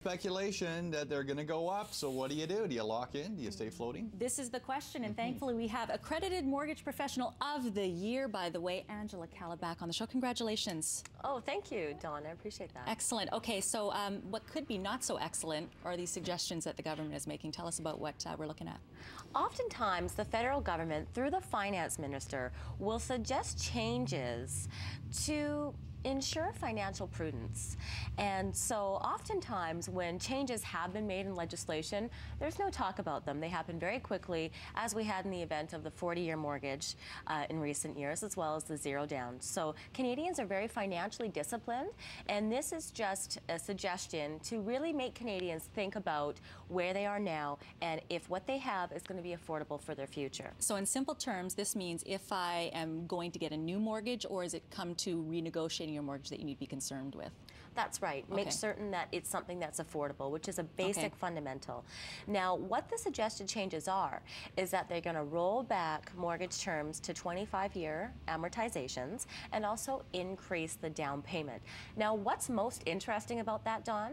speculation that they're going to go up. So what do you do? Do you lock in? Do you stay floating? This is the question, and mm -hmm. thankfully we have accredited mortgage professional of the year, by the way, Angela Calaback on the show. Congratulations. Oh, thank you, Dawn. I appreciate that. Excellent. Okay, so um, what could be not so excellent are these suggestions that the government is making. Tell us about what uh, we're looking at. Oftentimes, the federal government, through the finance minister, will suggest changes to ensure financial prudence. And so oftentimes when changes have been made in legislation, there's no talk about them. They happen very quickly, as we had in the event of the 40-year mortgage uh, in recent years, as well as the zero down. So Canadians are very financially disciplined, and this is just a suggestion to really make Canadians think about where they are now and if what they have is going to be affordable for their future. So in simple terms, this means if I am going to get a new mortgage or is it come to renegotiating in your mortgage that you need to be concerned with. That's right. Okay. Make certain that it's something that's affordable, which is a basic okay. fundamental. Now, what the suggested changes are is that they're going to roll back mortgage terms to 25 year amortizations and also increase the down payment. Now, what's most interesting about that, Don,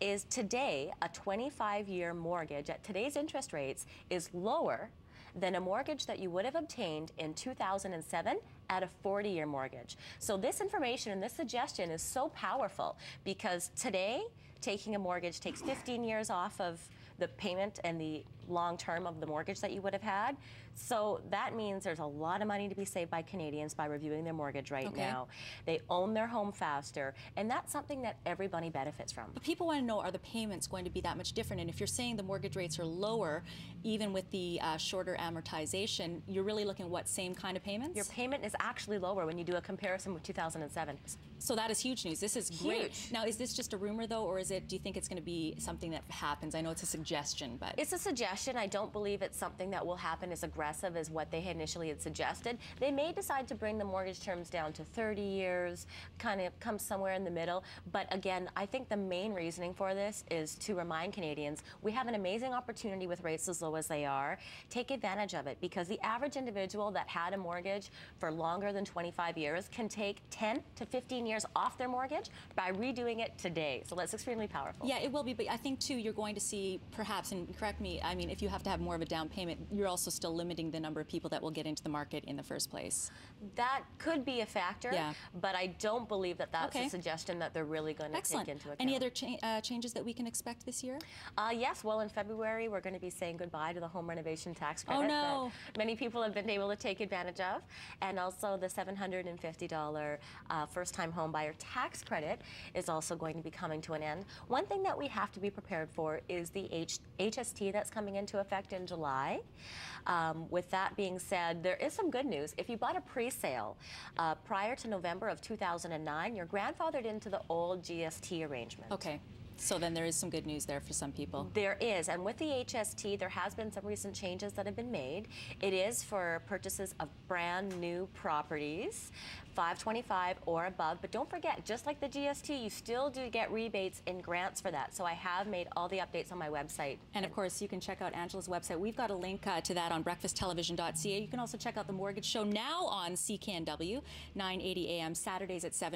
is today a 25 year mortgage at today's interest rates is lower than a mortgage that you would have obtained in 2007 at a 40 year mortgage. So, this information and this suggestion is so powerful because today, taking a mortgage takes 15 years off of the payment and the long term of the mortgage that you would have had. So that means there's a lot of money to be saved by Canadians by reviewing their mortgage right okay. now. They own their home faster, and that's something that everybody benefits from. But people want to know are the payments going to be that much different? And if you're saying the mortgage rates are lower, even with the uh, shorter amortization, you're really looking at what same kind of payments? Your payment is actually lower when you do a comparison with 2007. So that is huge news. This is huge. great. Now, is this just a rumor though, or is it? Do you think it's going to be something that happens? I know it's a suggestion, but it's a suggestion. I don't believe it's something that will happen as aggressive as what they had initially had suggested. They may decide to bring the mortgage terms down to 30 years, kind of come somewhere in the middle. But again, I think the main reasoning for this is to remind Canadians we have an amazing opportunity with rates as low as they are. Take advantage of it because the average individual that had a mortgage for longer than 25 years can take 10 to 15 years off their mortgage by redoing it today. So that's extremely powerful. Yeah, it will be. But I think, too, you're going to see perhaps, and correct me, I mean, if you have to have more of a down payment, you're also still limiting the number of people that will get into the market in the first place. That could be a factor, yeah. but I don't believe that that's okay. a suggestion that they're really going to take into account. Any other cha uh, changes that we can expect this year? Uh, yes, well, in February, we're going to be saying goodbye to the home renovation tax oh, credit oh, no. that many people have been able to take advantage of, and also the $750 uh, first-time homebuyer tax credit is also going to be coming to an end. One thing that we have to be prepared for is the H HST that's coming into effect in July. Um, with that being said, there is some good news. If you bought a pre-sale uh, prior to November of 2009, you're grandfathered into the old GST arrangement. Okay. So then there is some good news there for some people. There is, and with the HST, there has been some recent changes that have been made. It is for purchases of brand new properties, 525 or above, but don't forget, just like the GST, you still do get rebates and grants for that. So I have made all the updates on my website. And of course, you can check out Angela's website. We've got a link uh, to that on breakfasttelevision.ca. You can also check out The Mortgage Show now on CKNW, 980 a.m. Saturdays at 7.